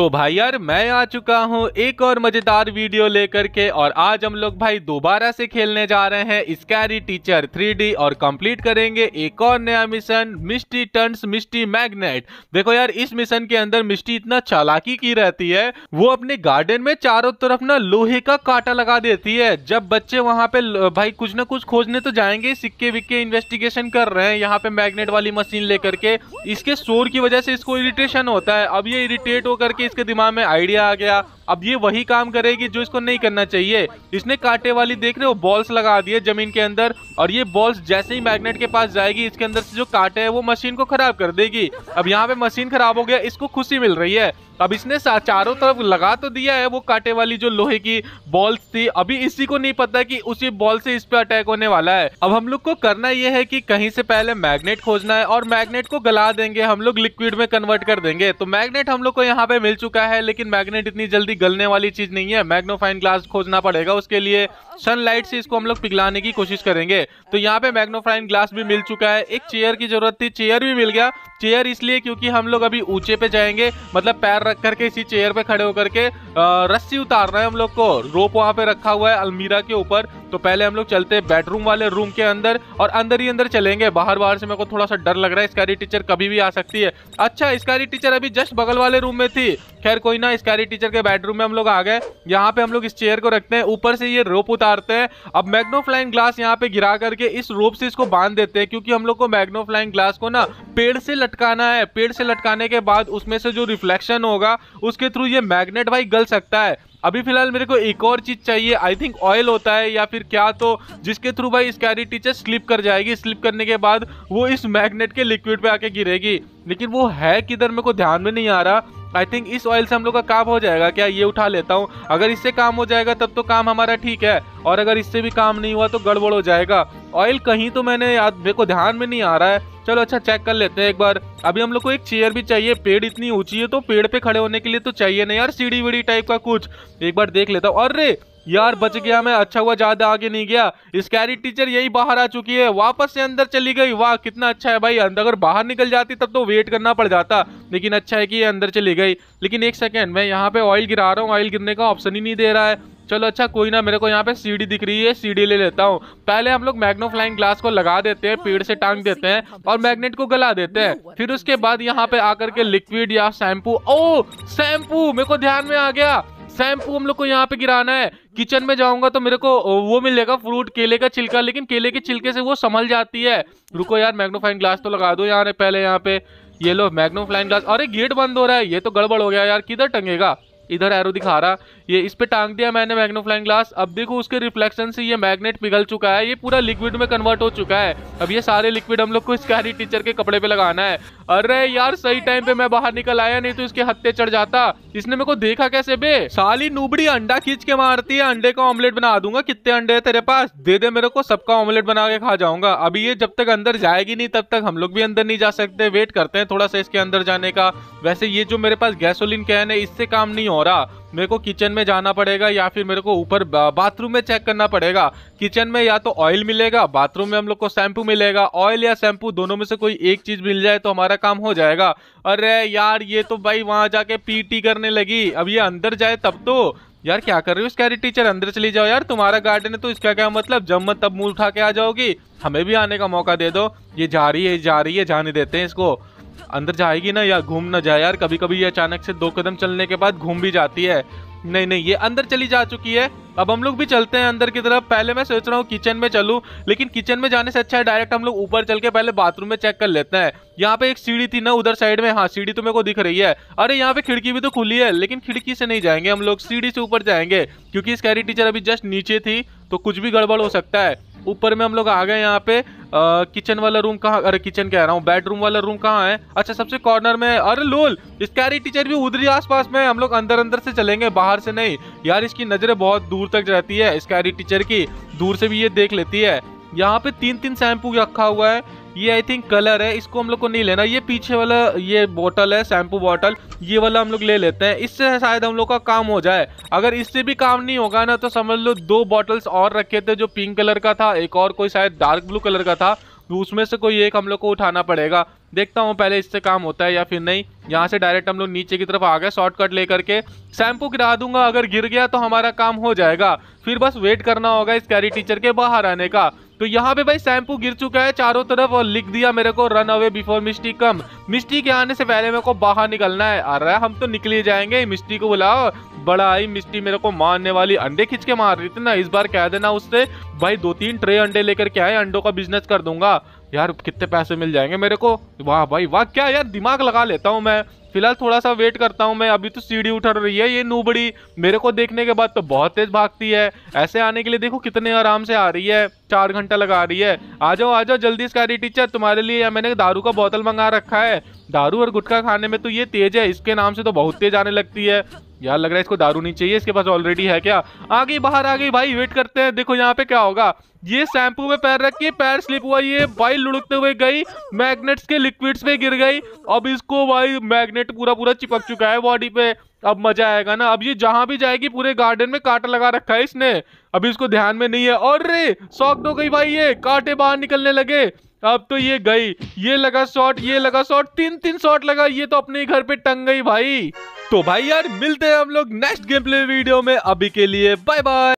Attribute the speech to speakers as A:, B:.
A: तो भाई यार मैं आ चुका हूँ एक और मजेदार वीडियो लेकर के और आज हम लोग भाई दोबारा से खेलने जा रहे हैं स्कैरी टीचर 3D और कंप्लीट करेंगे एक और नया mission Misty turns Misty magnet देखो यार इस मिशन के अंदर मिस्टी इतना चालाकी की रहती है वो अपने गार्डन में चारों तरफ ना लोहे का कांटा लगा देती है जब बच्चे वहां पे भाई कुछ ना कुछ खोजने तो जाएंगे सिक्के विक्के इन्वेस्टिगेशन कर रहे हैं यहाँ पे मैग्नेट वाली मशीन लेकर के इसके शोर की वजह से इसको इरिटेशन होता है अब ये इरिटेट होकर के इसके दिमाग में आइडिया आ गया अब ये वही काम करेगी जो इसको नहीं करना चाहिए इसने कांटे वाली देख रहे हो बॉल्स लगा दिए जमीन के अंदर और ये बॉल्स जैसे ही मैग्नेट के पास जाएगी इसके अंदर से जो कांटे है वो मशीन को खराब कर देगी अब यहाँ पे मशीन खराब हो गया इसको खुशी मिल रही है अब इसने चारों तरफ लगा तो दिया है वो कांटे वाली जो लोहे की बॉल्स थी अभी इसी को नहीं पता कि उसी बॉल से इस पे अटैक होने वाला है अब हम लोग को करना ये है कि कहीं से पहले मैग्नेट खोजना है और मैग्नेट को गला देंगे हम लोग लिक्विड में कन्वर्ट कर देंगे तो मैग्नेट हम लोग को यहाँ पे मिल चुका है लेकिन मैग्नेट इतनी जल्दी गलने वाली चीज़ नहीं है मैग्नोफाइन ग्लास खोजना पड़ेगा उसके लिए सनलाइट से इसको हम लोग पिघलाने की कोशिश करेंगे तो यहाँ पे मैग्नोफाइन ग्लास भी मिल चुका है एक चेयर की जरूरत थी चेयर भी मिल गया चेयर इसलिए क्योंकि हम लोग अभी ऊंचे पे जाएंगे मतलब पैर रख करके इसी चेयर पे खड़े होकर के रस्सी रहे हैं हम लोग को रोप वहाँ पे रखा हुआ है अलमीरा के ऊपर तो पहले हम लोग चलते हैं बेडरूम वाले रूम के अंदर और अंदर ही अंदर चलेंगे बाहर बाहर से मेरे को थोड़ा सा डर लग रहा है स्कारी टीचर कभी भी आ सकती है अच्छा स्कारी टीचर अभी जस्ट बगल वाले रूम में थी खैर कोई ना स्कारी टीचर के बेडरूम बेडरूम में हम लोग आ गए यहाँ पे हम लोग इस चेयर को रखते हैं ऊपर से ये रोप उतारते हैं अब मैग्नो फ्लाइंग ग्लास यहाँ पे गिरा करके इस रोप से इसको बांध देते हैं क्योंकि हम लोग को मैग्नो फ्लाइंग ग्लास को ना पेड़ से लटकाना है पेड़ से लटकाने के बाद उसमें से जो रिफ्लेक्शन होगा उसके थ्रू ये मैग्नेट भाई गल सकता है अभी फिलहाल मेरे को एक और चीज़ चाहिए आई थिंक ऑयल होता है या फिर क्या तो जिसके थ्रू भाई इस कैरी टीचर स्लिप कर जाएगी स्लिप करने के बाद वो इस मैग्नेट के लिक्विड पे आके गिरेगी लेकिन वो है किधर मेरे को ध्यान में नहीं आ रहा आई थिंक इस ऑयल से हम लोग का काम हो जाएगा क्या ये उठा लेता हूँ अगर इससे काम हो जाएगा तब तो काम हमारा ठीक है और अगर इससे भी काम नहीं हुआ तो गड़बड़ हो जाएगा ऑयल कहीं तो मैंने याद मेरे को ध्यान में नहीं आ रहा है चलो अच्छा चेक कर लेते हैं एक बार अभी हम लोग को एक चेयर भी चाहिए पेड़ इतनी ऊंची है तो पेड़ पे खड़े होने के लिए तो चाहिए नहीं यार सीढ़ी वीढ़ी टाइप का कुछ एक बार देख लेता हूँ अरे यार बच गया मैं अच्छा हुआ ज्यादा आगे नहीं गया स्कैरी टीचर यही बाहर आ चुकी है वापस से अंदर चली गई वाह कितना अच्छा है भाई अगर बाहर निकल जाती तब तो वेट करना पड़ जाता लेकिन अच्छा है कि ये अंदर चली गई लेकिन एक सेकेंड मैं यहाँ पे ऑयल गिरा रहा हूँ ऑयल गिरने का ऑप्शन ही नहीं दे रहा है चलो अच्छा कोई ना मेरे को यहाँ पे सीढ़ी दिख रही है सीढ़ी ले लेता हूँ पहले हम लोग मैग्नो फ्लाइंग ग्लास को लगा देते हैं पेड़ से टांग देते हैं और मैग्नेट को गला देते हैं फिर उसके बाद यहाँ पे आकर के लिक्विड या शैम्पू ओ शैम्पू मेरे को ध्यान में आ गया शैम्पू हम लोग को यहाँ पे गिराना है किचन में जाऊंगा तो मेरे को वो मिलेगा फ्रूट केले का छिलका लेकिन केले के छिलके से वो संभल जाती है रुको यार मैग्नोफाइन ग्लास तो लगा दो यहाँ पहले यहाँ पे ये लो मैग्नोफाइन ग्लास अरे गेट बंद हो रहा है ये तो गड़बड़ हो गया यार किधर टंगेगा इधर एरो दिखा रहा ये इस पे टांग दिया मैंने मैग्नोफ्लाइंग ग्लास अब देखो उसके रिफ्लेक्शन से ये मैग्नेट पिघल चुका है ये पूरा लिक्विड में कन्वर्ट हो चुका है अब ये सारे लिक्विड हम लोग को स्कैरी टीचर के कपड़े पे लगाना है अरे यार सही टाइम पे मैं बाहर निकल आया नहीं तो इसके हत्ते चढ़ जाता इसने मेरे को देखा कैसे बे साली नूबड़ी अंडा खींच के मारती है अंडे का ऑमलेट बना दूंगा कितने अंडे है तेरे पास दे दे मेरे को सबका ऑमलेट बना के खा जाऊंगा अभी ये जब तक अंदर जाएगी नहीं तब तक हम लोग भी अंदर नहीं जा सकते वेट करते हैं थोड़ा सा इसके अंदर जाने का वैसे ये जो मेरे पास गैसोलिन कैन है इससे काम नहीं हो रहा मेरे को किचन में जाना पड़ेगा या फिर मेरे को ऊपर बाथरूम में चेक करना पड़ेगा किचन में या तो ऑयल मिलेगा बाथरूम में हम लोग को शैम्पू मिलेगा ऑयल या शैम्पू दोनों में से कोई एक चीज़ मिल जाए तो हमारा काम हो जाएगा अरे यार ये तो भाई वहां जाके पीटी e करने लगी अब ये अंदर जाए तब तो यार क्या कर रही हो स्कैरी टीचर अंदर चली जाओ यार तुम्हारा गार्डन है तो इसका क्या मतलब जब मत तब मुंह उठा के आ जाओगी हमें भी आने का मौका दे दो ये जा रही है जा रही है जाने देते हैं इसको अंदर जाएगी ना या घूम ना जाए यार कभी कभी ये अचानक से दो कदम चलने के बाद घूम भी जाती है नहीं नहीं ये अंदर चली जा चुकी है अब हम लोग भी चलते हैं अंदर की तरफ पहले मैं सोच रहा हूँ किचन में चलूँ लेकिन किचन में जाने से अच्छा है डायरेक्ट हम लोग ऊपर चल के पहले बाथरूम में चेक कर लेते हैं यहाँ पे एक सीढ़ी थी ना उधर साइड में हाँ सीढ़ी तो मेरे को दिख रही है अरे यहाँ पे खिड़की भी तो खुली है लेकिन खिड़की से नहीं जाएंगे हम लोग सीढ़ी से ऊपर जाएंगे क्योंकि स्कैरी टीचर अभी जस्ट नीचे थी तो कुछ भी गड़बड़ हो सकता है ऊपर में हम लोग आ गए यहाँ पे किचन वाला रूम कहाँ अरे किचन कह रहा हूँ बेडरूम वाला रूम कहाँ है अच्छा सबसे कॉर्नर में अरे लोल स्कैरी टीचर भी उधर ही आसपास में हम लोग अंदर अंदर से चलेंगे बाहर से नहीं यार इसकी नजरें बहुत दूर तक रहती है स्कैरी टीचर की दूर से भी ये देख लेती है यहाँ पे तीन तीन शैम्पू रखा हुआ है ये आई थिंक कलर है इसको हम लोग को नहीं लेना ये पीछे वाला ये बोतल है शैम्पू बॉटल ये वाला हम लोग ले लेते हैं इससे शायद हम लोग का काम हो जाए अगर इससे भी काम नहीं होगा ना तो समझ लो दो बॉटल्स और रखे थे जो पिंक कलर का था एक और कोई शायद डार्क ब्लू कलर का था तो उसमें से कोई एक हम लोग को उठाना पड़ेगा देखता हूँ पहले इससे काम होता है या फिर नहीं यहाँ से डायरेक्ट हम लोग नीचे की तरफ आ गए शॉर्टकट लेकर के शैम्पू गिरा दूंगा अगर गिर गया तो हमारा काम हो जाएगा फिर बस वेट करना होगा इस कैरी टीचर के बाहर आने का तो यहाँ पे भाई शैम्पू गिर चुका है चारों तरफ और लिख दिया मेरे को run away before Misty come Misty के आने से पहले मेरे को बाहर निकलना है आ रहा है हम तो निकल ही जाएंगे मिस्टी को बुलाओ बड़ा आई मिस्टी मेरे को मारने वाली अंडे खींच के मार रही थी ना इस बार कह देना उससे भाई दो तीन ट्रे अंडे लेकर के आए अंडों का बिजनेस कर दूंगा यार कितने पैसे मिल जाएंगे मेरे को वाह भाई वाह क्या यार दिमाग लगा लेता हूँ मैं फिलहाल थोड़ा सा वेट करता हूँ मैं अभी तो सीढ़ी उठा रही है ये नूबड़ी मेरे को देखने के बाद तो बहुत तेज भागती है ऐसे आने के लिए देखो कितने आराम से आ रही है चार घंटा लगा रही है आ जाओ आ जाओ जल्दी स्कैरी टीचर तुम्हारे लिए मैंने दारू का बोतल मंगा रखा है दारू और गुटखा खाने में तो ये तेज है इसके नाम से तो बहुत तेज आने लगती है यार लग रहा है इसको दारू नहीं चाहिए इसके पास ऑलरेडी है क्या आ गई बाहर आ गई भाई वेट करते हैं देखो यहाँ पे क्या होगा ये शैम्पू में पैर रखी पैर स्लिप हुआ ये भाई लुढ़कते हुए गई मैग्नेट्स के लिक्विड्स में गिर गई अब इसको भाई मैग्नेट पूरा पूरा चिपक चुका है बॉडी पे अब मजा आएगा ना अब ये जहां भी जाएगी पूरे गार्डन में कांटा लगा रखा है इसने अभी इसको ध्यान में नहीं है और रे सॉक्ट हो तो गई भाई ये कांटे बाहर निकलने लगे अब तो ये गई ये लगा शॉट ये लगा शॉट तीन तीन शॉर्ट लगा ये तो अपने घर पे टंग गई भाई तो भाई यार मिलते हैं हम लोग नेक्स्ट गेम प्ले वीडियो में अभी के लिए बाय बाय